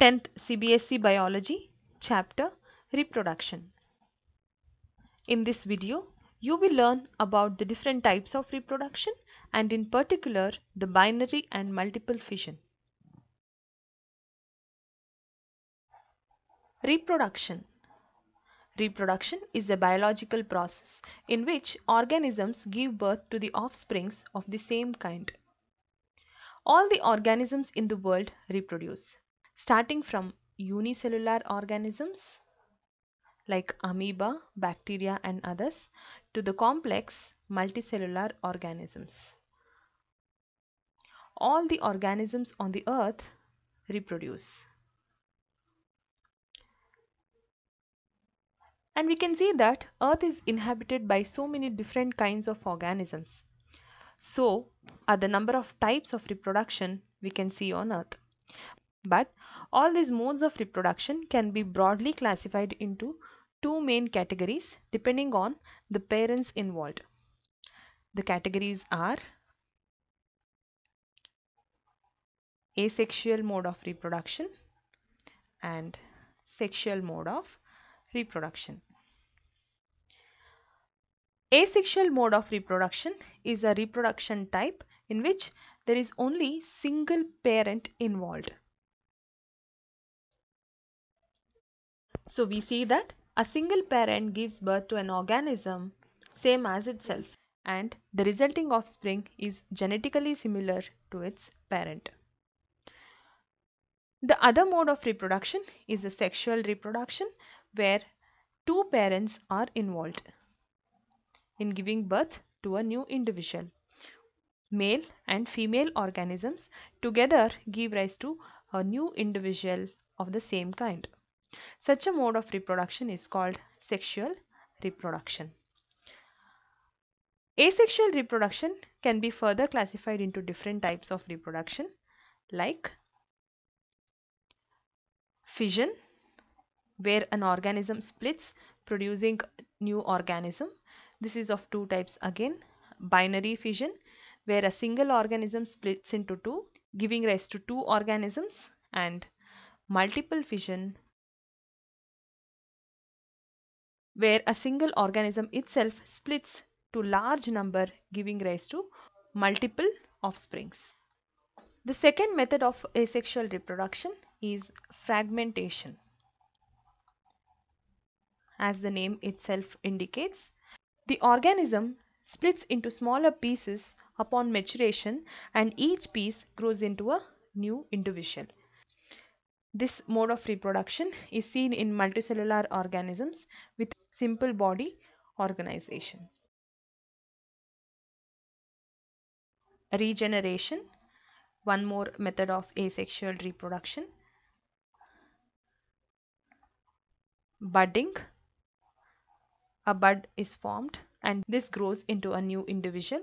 10th CBSE Biology chapter Reproduction. In this video, you will learn about the different types of reproduction and in particular the binary and multiple fission. Reproduction Reproduction is a biological process in which organisms give birth to the offsprings of the same kind. All the organisms in the world reproduce starting from unicellular organisms like amoeba, bacteria and others to the complex multicellular organisms. All the organisms on the earth reproduce. And we can see that earth is inhabited by so many different kinds of organisms. So are the number of types of reproduction we can see on earth. But all these modes of reproduction can be broadly classified into two main categories depending on the parents involved. The categories are asexual mode of reproduction and sexual mode of reproduction. Asexual mode of reproduction is a reproduction type in which there is only single parent involved. So we see that a single parent gives birth to an organism same as itself and the resulting offspring is genetically similar to its parent. The other mode of reproduction is the sexual reproduction where two parents are involved in giving birth to a new individual. Male and female organisms together give rise to a new individual of the same kind. Such a mode of reproduction is called sexual reproduction. Asexual reproduction can be further classified into different types of reproduction like fission where an organism splits producing new organism. This is of two types again. Binary fission where a single organism splits into two giving rise to two organisms and multiple fission where a single organism itself splits to large number giving rise to multiple offsprings. The second method of asexual reproduction is fragmentation. As the name itself indicates, the organism splits into smaller pieces upon maturation and each piece grows into a new individual. This mode of reproduction is seen in multicellular organisms with simple body organization. Regeneration, one more method of asexual reproduction. Budding, a bud is formed and this grows into a new individual.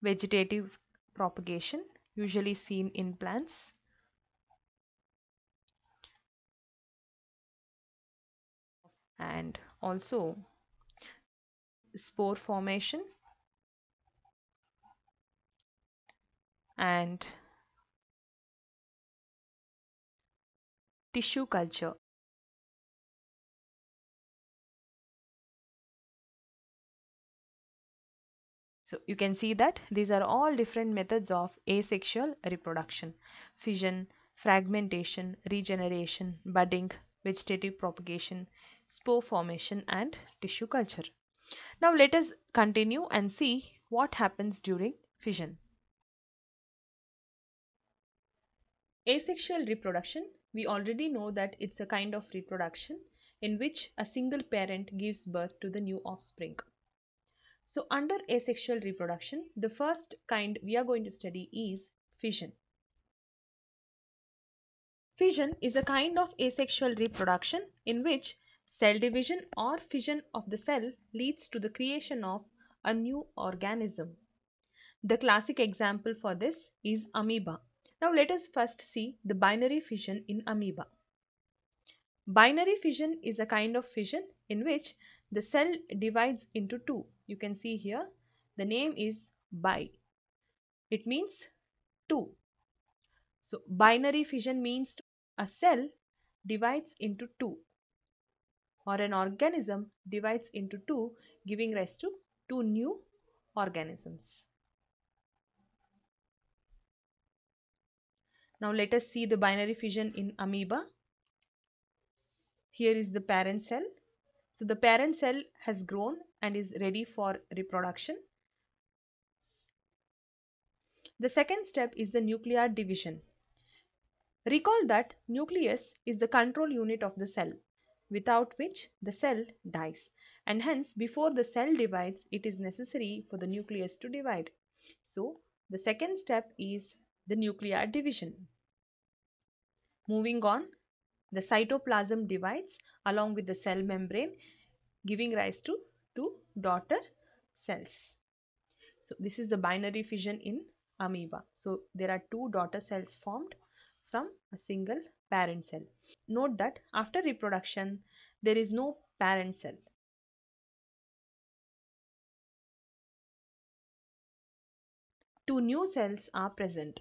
Vegetative propagation, usually seen in plants. and also spore formation and tissue culture. So you can see that these are all different methods of asexual reproduction. Fission, fragmentation, regeneration, budding, vegetative propagation, spore formation and tissue culture. Now let us continue and see what happens during fission. Asexual reproduction, we already know that it's a kind of reproduction in which a single parent gives birth to the new offspring. So under asexual reproduction, the first kind we are going to study is fission. Fission is a kind of asexual reproduction in which Cell division or fission of the cell leads to the creation of a new organism. The classic example for this is amoeba. Now let us first see the binary fission in amoeba. Binary fission is a kind of fission in which the cell divides into two. You can see here the name is bi. It means two. So binary fission means a cell divides into two or an organism divides into two giving rise to two new organisms. Now let us see the binary fission in amoeba. Here is the parent cell. So the parent cell has grown and is ready for reproduction. The second step is the nuclear division. Recall that nucleus is the control unit of the cell without which the cell dies. And hence, before the cell divides, it is necessary for the nucleus to divide. So, the second step is the nuclear division. Moving on, the cytoplasm divides along with the cell membrane, giving rise to two daughter cells. So, this is the binary fission in amoeba. So, there are two daughter cells formed from a single parent cell. Note that after reproduction, there is no parent cell. Two new cells are present.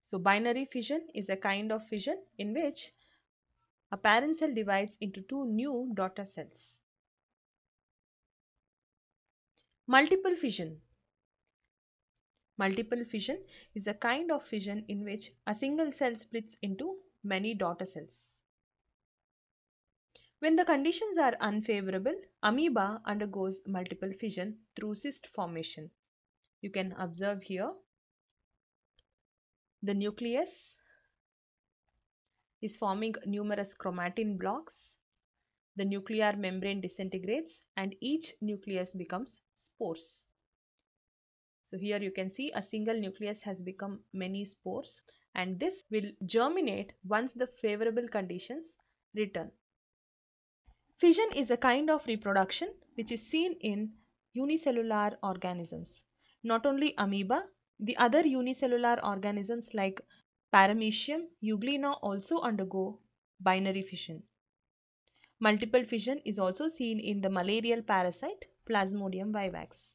So binary fission is a kind of fission in which a parent cell divides into two new daughter cells. Multiple fission Multiple fission is a kind of fission in which a single cell splits into many daughter cells. When the conditions are unfavorable, amoeba undergoes multiple fission through cyst formation. You can observe here the nucleus is forming numerous chromatin blocks. The nuclear membrane disintegrates and each nucleus becomes spores. So here you can see a single nucleus has become many spores and this will germinate once the favorable conditions return. Fission is a kind of reproduction which is seen in unicellular organisms. Not only amoeba, the other unicellular organisms like paramecium, euglena also undergo binary fission. Multiple fission is also seen in the malarial parasite Plasmodium vivax.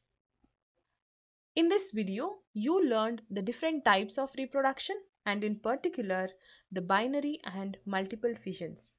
In this video, you learned the different types of reproduction and in particular the binary and multiple fissions.